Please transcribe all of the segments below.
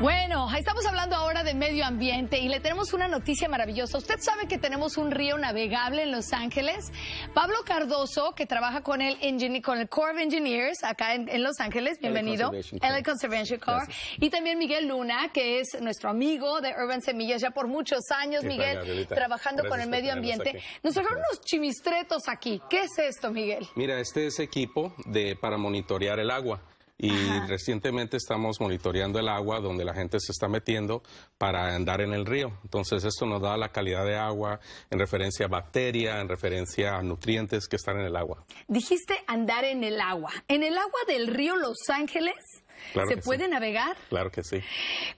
Bueno, estamos hablando ahora de medio ambiente y le tenemos una noticia maravillosa. Usted sabe que tenemos un río navegable en Los Ángeles. Pablo Cardoso, que trabaja con el, Engine, con el Corps of Engineers acá en, Los Ángeles, bienvenido. El Conservation Corps. Y también Miguel Luna, que es nuestro amigo de Urban Semillas ya por muchos años, Miguel, trabajando con el medio ambiente. Nos trajeron unos chimistretos aquí. ¿Qué es esto, Miguel? Mira, este es equipo de, para monitorear el agua y recientemente estamos monitoreando el agua donde la gente se está metiendo para andar en el río. Entonces esto nos da la calidad de agua en referencia a bacteria, en referencia a nutrientes que están en el agua. Dijiste andar en el agua. ¿En el agua del río Los Ángeles? ¿Se puede navegar? Claro que sí.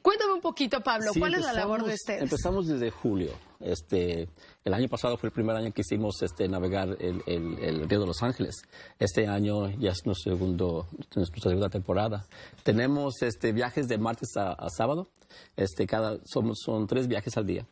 Cuéntame un poquito, Pablo, ¿cuál es la labor de ustedes? Empezamos desde julio. Este, el año pasado fue el primer año que hicimos este, navegar el, Río de Los Ángeles. Este año ya es segundo, nuestra segunda temporada. Tenemos este, viajes de martes a, sábado. Este, cada, son tres viajes al día.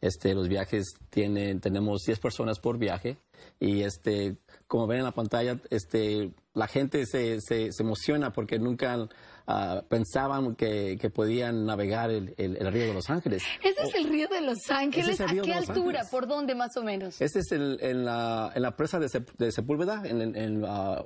Este, los viajes tienen, tenemos 10 personas por viaje y este, como ven en la pantalla, este, la gente se, se, emociona porque nunca ah, pensaban que, que, podían navegar el, el, río de Los Ángeles. ¿Ese es el río de Los Ángeles? ¿A qué altura? ¿Por dónde más o menos? Este es el, en, la, en, la, presa de, Sepúlveda, en, en, ah,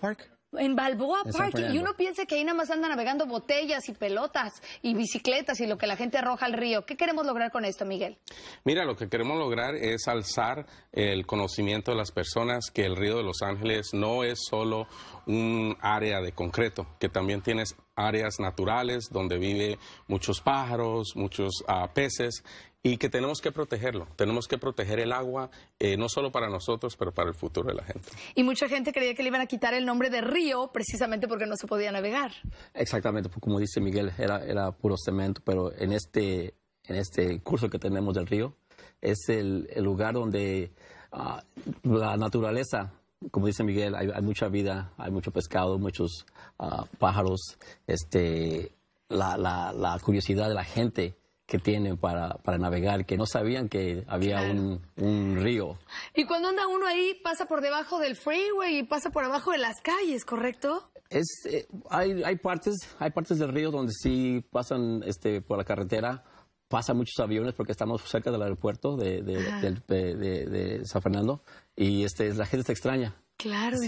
Park en Balboa Park, y uno piensa que ahí nada más anda navegando botellas y pelotas y bicicletas y lo que la gente arroja al río. ¿Qué queremos lograr con esto, Miguel? Mira, lo que queremos lograr es alzar el conocimiento de las personas que el río de Los Ángeles no es solo un área de concreto, que también tienes áreas naturales donde vive muchos pájaros, muchos ah, peces y que tenemos que protegerlo. Tenemos que proteger el agua, eh, no solo para nosotros, pero para el futuro de la gente. Y mucha gente creía que le iban a quitar el nombre de río precisamente porque no se podía navegar. Exactamente, pues, como dice Miguel, era, era puro cemento, pero en este, en este curso que tenemos del río es el, lugar donde ah, la naturaleza como dice Miguel, hay, mucha vida, hay mucho pescado, muchos ah, pájaros, este, la, curiosidad de la gente que tienen para, navegar, que no sabían que había un, río. Y cuando anda uno ahí, pasa por debajo del freeway y pasa por abajo de las calles, ¿correcto? Es, eh, hay, hay, partes, hay partes del río donde sí pasan este, por la carretera, pasan muchos aviones porque estamos cerca del aeropuerto de, San Fernando y este, la gente se extraña. Claro,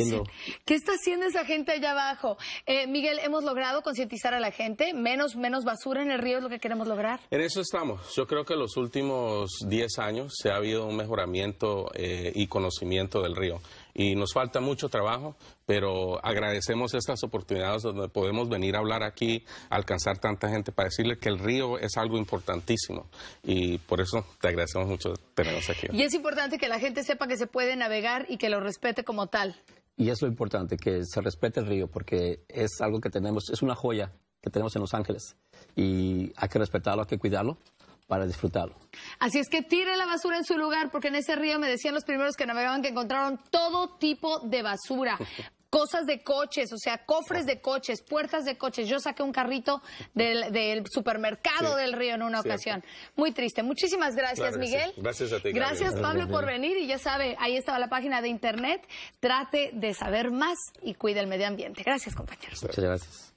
¿qué está haciendo esa gente allá abajo? Eh, Miguel, hemos logrado concientizar a la gente, menos, menos basura en el río es lo que queremos lograr. En eso estamos. Yo creo que los últimos 10 años se ha habido un mejoramiento eh, y conocimiento del río. Y nos falta mucho trabajo, pero agradecemos estas oportunidades donde podemos venir a hablar aquí, alcanzar tanta gente para decirle que el río es algo importantísimo. Y por eso te agradecemos mucho tenernos aquí. Y es importante que la gente sepa que se puede navegar y que lo respete como tal. Y es lo importante, que se respete el río, porque es algo que tenemos, es una joya que tenemos en Los Ángeles. Y hay que respetarlo, hay que cuidarlo para disfrutarlo. Así es que tire la basura en su lugar, porque en ese río me decían los primeros que navegaban que encontraron todo tipo de basura. cosas de coches, o sea, cofres de coches, puertas de coches. Yo saqué un carrito del, supermercado del río en una ocasión. Muy triste. Muchísimas gracias, Miguel. Gracias a ti. Gracias, Pablo, por venir. Y ya sabe, ahí estaba la página de internet. Trate de saber más y cuide el medio ambiente. Gracias, compañeros. Muchas gracias.